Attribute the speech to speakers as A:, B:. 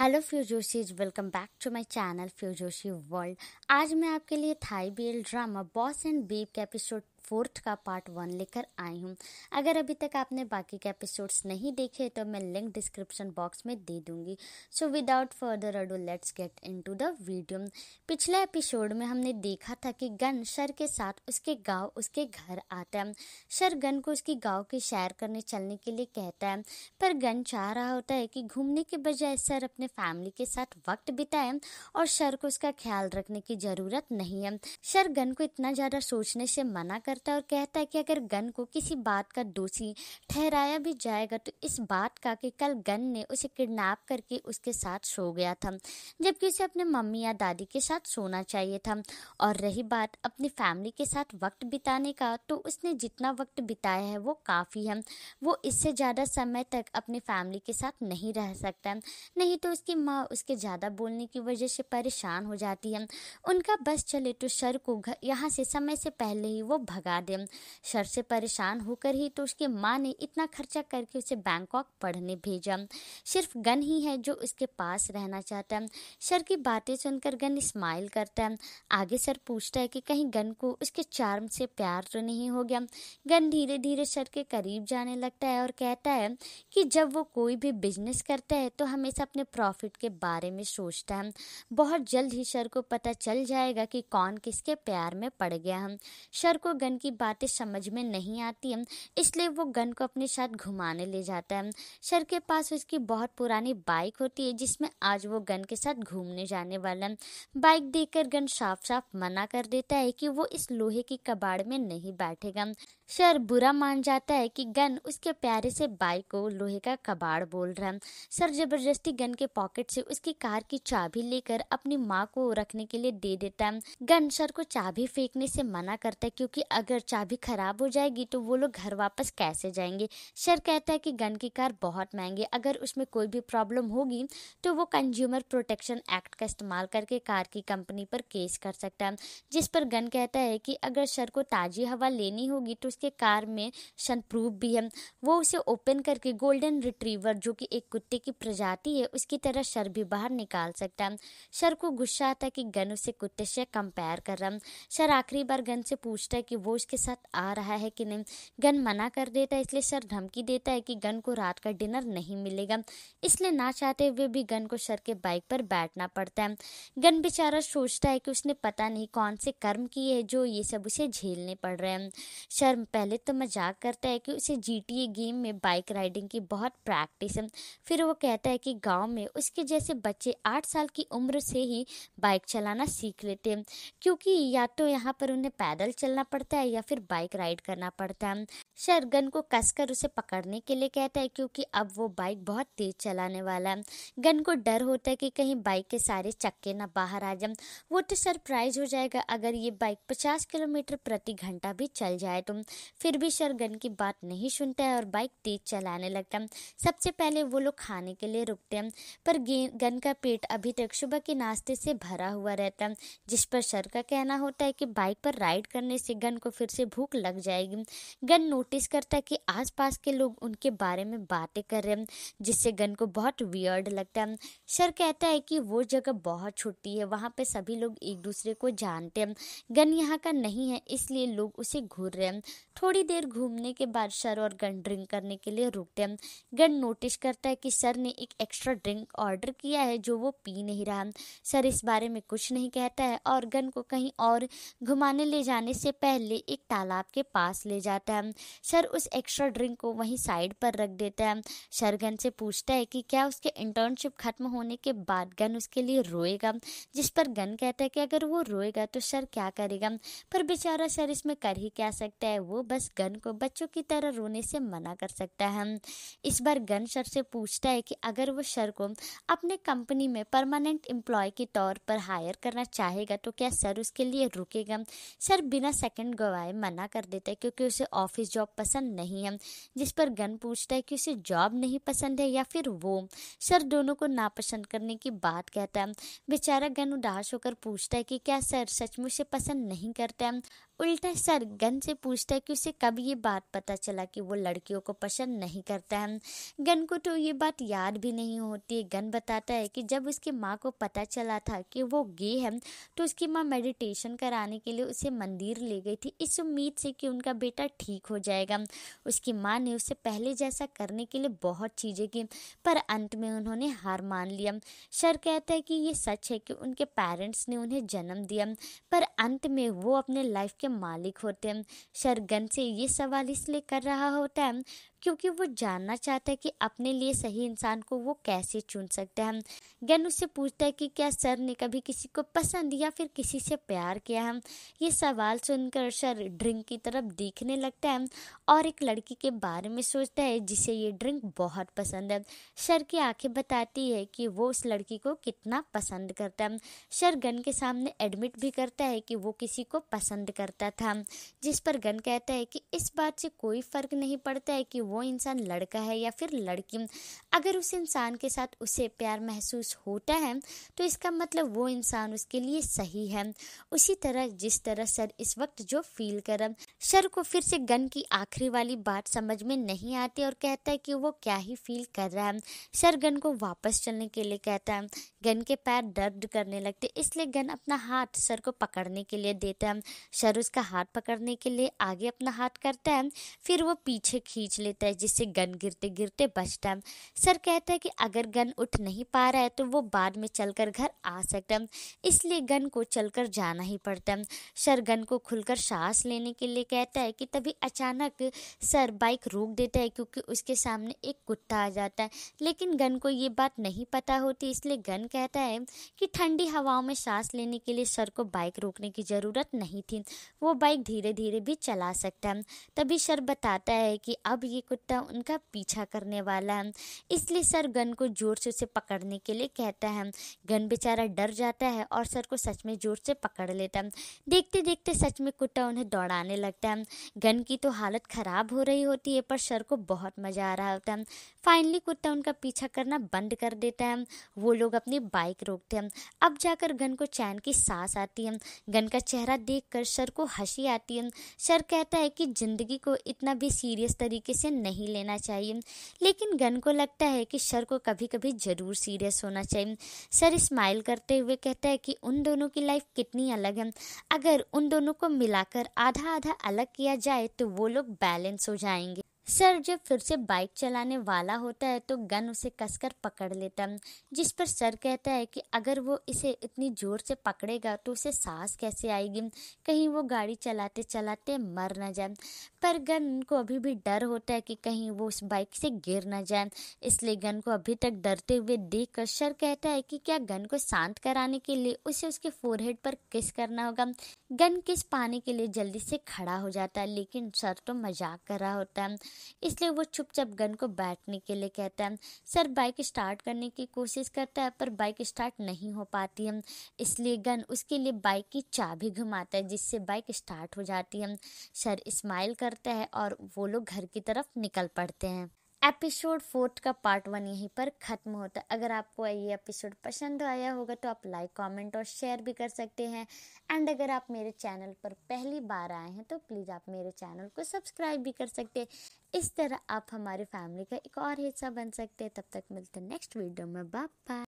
A: hello is welcome back to my channel फ्यूजोशी world आज मैं आपके लिए Thai BL drama boss and babe के एपिसोड फोर्थ का पार्ट वन लेकर आई हूँ अगर अभी तक आपने बाकी के एपिसोड्स नहीं देखे तो मैं लिंक डिस्क्रिप्शन बॉक्स में दे दूँगी so without further ado let's get into the video पिछले एपिसोड में हमने देखा था कि गन शर के साथ उसके गाँव उसके घर आता है शर गन को उसकी गाँव की सैर करने चलने के लिए कहता है पर गन चाह रहा होता है कि घूमने के बजाय सर अपने फैमिली के साथ वक्त बिताए और शर को उसका ख्याल रखने की ज़रूरत नहीं है शर गन को इतना ज़्यादा सोचने से मना कर करता और कहता है कि अगर गन को किसी बात का दोषी ठहराया भी जाएगा तो इस बात का कि कल गन ने उसे किडनैप करके उसके साथ सो गया था जबकि उसे अपने मम्मी या दादी के साथ सोना चाहिए था और रही बात अपनी फैमिली के साथ वक्त बिताने का तो उसने जितना वक्त बिताया है वो काफ़ी है वो इससे ज़्यादा समय तक अपनी फैमिली के साथ नहीं रह सकता नहीं तो उसकी माँ उसके ज़्यादा बोलने की वजह से परेशान हो जाती है उनका बस चले तो सर को यहाँ से समय से पहले ही वो भगा लगा दें सर से परेशान होकर ही तो उसकी माँ ने इतना खर्चा करके उसे बैंकॉक पढ़ने भेजा सिर्फ गन ही है जो उसके पास रहना चाहता है सर की बातें सुनकर गन स्माइल करता है आगे सर पूछता है कि कहीं गन को उसके चार्म से प्यार तो नहीं हो गया गन धीरे धीरे सर के करीब जाने लगता है और कहता है कि जब वो कोई भी बिजनेस करता है तो हमेशा अपने प्रॉफिट के बारे में सोचता है बहुत जल्द ही सर को पता चल जाएगा कि कौन किसके प्यार में पड़ गया हम सर को गन उनकी बातें समझ में नहीं आती हैं इसलिए वो गन को अपने साथ घुमाने ले जाता है सर के पास उसकी बहुत पुरानी बाइक होती है जिसमें आज वो गन के साथ घूमने जाने वाला है बाइक देखकर गन साफ साफ मना कर देता है कि वो इस लोहे की कबाड़ में नहीं बैठेगा सर बुरा मान जाता है कि गन उसके प्यारे से बाइक को लोहे का कबाड़ बोल रहा सर जबरदस्ती गन के पॉकेट से उसकी कार की चाबी लेकर अपनी माँ को रखने के लिए दे देता है गन सर को चाबी फेंकने से मना करता है क्योंकि अगर चाबी खराब हो जाएगी तो वो लोग घर वापस कैसे जाएंगे सर कहता है कि गन की कार बहुत महंगी अगर उसमें कोई भी प्रॉब्लम होगी तो वो कंज्यूमर प्रोटेक्शन एक्ट का इस्तेमाल करके कार की कंपनी पर केस कर सकता है जिस पर गन कहता है कि अगर सर को ताजी हवा लेनी होगी तो उसके कार में सन प्रूफ भी है वो उसे ओपन करके गोल्डन रिट्रीवर जो कि एक कुत्ते की प्रजाति है उसकी तरह शर भी बाहर निकाल सकता है शर को गुस्सा आता है कि गन उसे कुत्ते से कंपेयर कर रहा शर आखिरी बार गन से पूछता है कि वो उसके साथ आ रहा है कि नहीं गन मना कर देता है इसलिए सर धमकी देता है कि गन को रात का डिनर नहीं मिलेगा इसलिए ना चाहते हुए भी गन को सर के बाइक पर बैठना पड़ता है गन बेचारा सोचता है कि उसने पता नहीं कौन से कर्म किए हैं जो ये सब उसे झेलने पड़ रहे हैं शर्म पहले तो मजाक करता है कि उसे जी गेम में बाइक राइडिंग की बहुत प्रैक्टिस है फिर वो कहता है कि गांव में उसके जैसे बच्चे आठ साल की उम्र से ही बाइक चलाना सीख लेते हैं क्योंकि या तो यहाँ पर उन्हें पैदल चलना पड़ता है या फिर बाइक राइड करना पड़ता है शरगन को कसकर उसे पकड़ने के लिए कहता है क्योंकि अब वो बाइक बहुत तेज चलाने वाला है गन को डर होता है कि कहीं बाइक के सारे चक्के ना बाहर आ जाए वो तो सरप्राइज हो जाएगा अगर ये बाइक पचास किलोमीटर प्रति घंटा भी चल जाए तो फिर भी शरगन की बात नहीं सुनता है और बाइक तेज चलाने लगता है सबसे पहले वो लोग खाने के लिए रुकते हैं पर गन का पेट अभी तक सुबह के नाश्ते से भरा हुआ रहता है जिस पर शर का कहना होता है कि बाइक पर राइड करने से गन को फिर से भूख लग जाएगी गन नोट नोटिस करता है कि आसपास के लोग उनके बारे में बातें कर रहे हैं जिससे गन को बहुत वियर्ड लगता है सर कहता है कि वो जगह बहुत छोटी है वहाँ पे सभी लोग एक दूसरे को जानते हैं गन यहाँ का नहीं है इसलिए लोग उसे घूर रहे हैं थोड़ी देर घूमने के बाद सर और गन ड्रिंक करने के लिए रुकते हैं गन नोटिस करता है कि सर ने एक एक्स्ट्रा ड्रिंक ऑर्डर किया है जो वो पी नहीं रहा सर इस बारे में कुछ नहीं कहता है और गन को कहीं और घुमाने ले जाने से पहले एक तालाब के पास ले जाता है सर उस एक्स्ट्रा ड्रिंक को वहीं साइड पर रख देता है सर गन से पूछता है कि क्या उसके इंटर्नशिप खत्म होने के बाद गन उसके लिए रोएगा जिस पर गन कहता है कि अगर वो रोएगा तो सर क्या करेगा पर बेचारा सर इसमें कर ही क्या सकता है वो बस गन को बच्चों की तरह रोने से मना कर सकता है इस बार गन सर से पूछता है कि अगर वो सर को अपने कंपनी में परमानेंट एम्प्लॉय के तौर पर हायर करना चाहेगा तो क्या सर उसके लिए रुकेगा सर बिना सेकंड गवाए मना कर देता है क्योंकि उसे ऑफिस जॉब जॉब पसंद नहीं है जिस पर गन पूछता है कि उसे जॉब नहीं पसंद है या फिर वो सर दोनों को नापसंद करने की बात कहता है बेचारा गन उदास होकर पूछता है कि क्या सर सचमुच से पसंद नहीं करता है उल्टा सर गन से पूछता है कि उसे कब ये बात पता चला कि वो लड़कियों को पसंद नहीं करता है गन को तो ये बात याद भी नहीं होती गन बताता है कि जब उसकी माँ को पता चला था कि वो गे है तो उसकी माँ मेडिटेशन कराने के लिए उसे मंदिर ले गई थी इस उम्मीद से कि उनका बेटा ठीक हो जाए जाएगा उसकी माँ ने उसे पहले जैसा करने के लिए बहुत चीज़ें की पर अंत में उन्होंने हार मान लिया शर कहता है कि ये सच है कि उनके पेरेंट्स ने उन्हें जन्म दिया पर अंत में वो अपने लाइफ के मालिक होते हैं शर गन से ये सवाल इसलिए कर रहा होता है क्योंकि वो जानना चाहता है कि अपने लिए सही इंसान को वो कैसे चुन सकता है गन उससे पूछता है कि क्या सर ने कभी किसी को पसंद या फिर किसी से प्यार किया है ये सवाल सुनकर सर ड्रिंक की तरफ देखने लगता है और एक लड़की के बारे में सोचता है जिसे ये ड्रिंक बहुत पसंद है सर की आंखें बताती है कि वो उस लड़की को कितना पसंद करता है सर गन के सामने एडमिट भी करता है कि वो किसी को पसंद करता था जिस पर गन कहता है कि इस बात से कोई फर्क नहीं पड़ता है कि वो इंसान लड़का है या फिर लड़की अगर उस इंसान के साथ उसे प्यार महसूस होता है तो इसका मतलब वो इंसान उसके लिए सही है उसी तरह जिस तरह सर इस वक्त जो फील कर सर को फिर से गन की आखिरी वाली बात समझ में नहीं आती और कहता है कि वो क्या ही फील कर रहा है सर गन को वापस चलने के लिए कहता है गन के पैर दर्द करने लगते इसलिए गन अपना हाथ सर को पकड़ने के लिए देता है सर उसका हाथ पकड़ने के लिए आगे अपना हाथ करता है फिर वो पीछे खींच लेता देता है जिससे गन गिरते गिरते बचता है सर कहता है कि अगर गन उठ नहीं पा रहा है तो वो बाद में चलकर घर आ सकता है इसलिए गन को चलकर जाना ही पड़ता है सर गन को खुलकर सांस लेने के लिए कहता है कि तभी अचानक सर बाइक रोक देता है क्योंकि उसके सामने एक कुत्ता आ जाता है लेकिन गन को ये बात नहीं पता होती इसलिए गन कहता है कि ठंडी हवाओं में सांस लेने के लिए सर को बाइक रोकने की ज़रूरत नहीं थी वो बाइक धीरे धीरे भी चला सकता है तभी सर बताता है कि अब ये कुत्ता उनका पीछा करने वाला है इसलिए सर गन को जोर से उसे पकड़ने के लिए कहता है गन बेचारा डर जाता है और सर को सच में जोर से पकड़ लेता है देखते देखते सच में कुत्ता उन्हें दौड़ाने लगता है गन की तो हालत खराब हो रही होती है पर सर को बहुत मजा आ रहा होता है फाइनली कुत्ता उनका पीछा करना बंद कर देता है वो लोग अपनी बाइक रोकते हैं अब जाकर गन को चैन की सांस आती है गन का चेहरा देखकर सर को हंसी आती है सर कहता है कि जिंदगी को इतना भी सीरियस तरीके से नहीं लेना चाहिए लेकिन गन को लगता है कि सर को कभी कभी ज़रूर सीरियस होना चाहिए सर स्माइल करते हुए कहता है कि उन दोनों की लाइफ कितनी अलग है अगर उन दोनों को मिलाकर आधा आधा अलग किया जाए तो वो लोग बैलेंस हो जाएंगे सर जब फिर से बाइक चलाने वाला होता है तो गन उसे कसकर पकड़ लेता है जिस पर सर कहता है कि अगर वो इसे इतनी ज़ोर से पकड़ेगा तो उसे सांस कैसे आएगी कहीं वो गाड़ी चलाते चलाते मर ना जाए पर गन को अभी भी डर होता है कि कहीं वो उस बाइक से गिर ना जाए इसलिए गन को अभी तक डरते हुए देख कर सर कहता है कि क्या गन को शांत कराने के लिए उसे उसके फोरहेड पर किस करना होगा गन किस पाने के लिए जल्दी से खड़ा हो जाता है लेकिन सर तो मजाक कर रहा होता है इसलिए वो चुपचाप गन को बैठने के लिए कहता है सर बाइक स्टार्ट करने की कोशिश करता है पर बाइक स्टार्ट नहीं हो पाती है इसलिए गन उसके लिए बाइक की चाबी घुमाता है जिससे बाइक स्टार्ट हो जाती है सर स्माइल करता है और वो लोग घर की तरफ निकल पड़ते हैं एपिसोड फोर्थ का पार्ट वन यहीं पर ख़त्म होता है अगर आपको ये एपिसोड पसंद आया होगा तो आप लाइक कमेंट और शेयर भी कर सकते हैं एंड अगर आप मेरे चैनल पर पहली बार आए हैं तो प्लीज़ आप मेरे चैनल को सब्सक्राइब भी कर सकते हैं इस तरह आप हमारी फैमिली का एक और हिस्सा बन सकते हैं तब तक मिलते हैं नेक्स्ट वीडियो में बाय